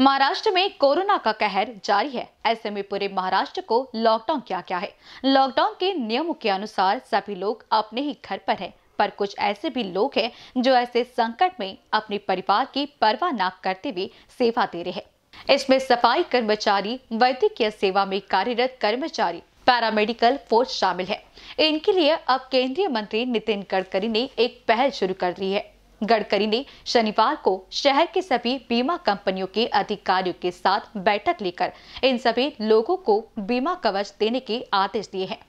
महाराष्ट्र में कोरोना का कहर जारी है ऐसे में पूरे महाराष्ट्र को लॉकडाउन किया गया है लॉकडाउन के नियमों के अनुसार सभी लोग अपने ही घर पर हैं पर कुछ ऐसे भी लोग हैं जो ऐसे संकट में अपने परिवार की परवाह न करते हुए सेवा दे रहे हैं इसमें सफाई कर्मचारी वैद्यकीय सेवा में कार्यरत कर्मचारी पैरामेडिकल फोर्स शामिल है इनके लिए अब केंद्रीय मंत्री नितिन गडकरी ने एक पहल शुरू कर दी है गडकरी ने शनिवार को शहर के सभी बीमा कंपनियों के अधिकारियों के साथ बैठक लेकर इन सभी लोगों को बीमा कवच देने के आदेश दिए हैं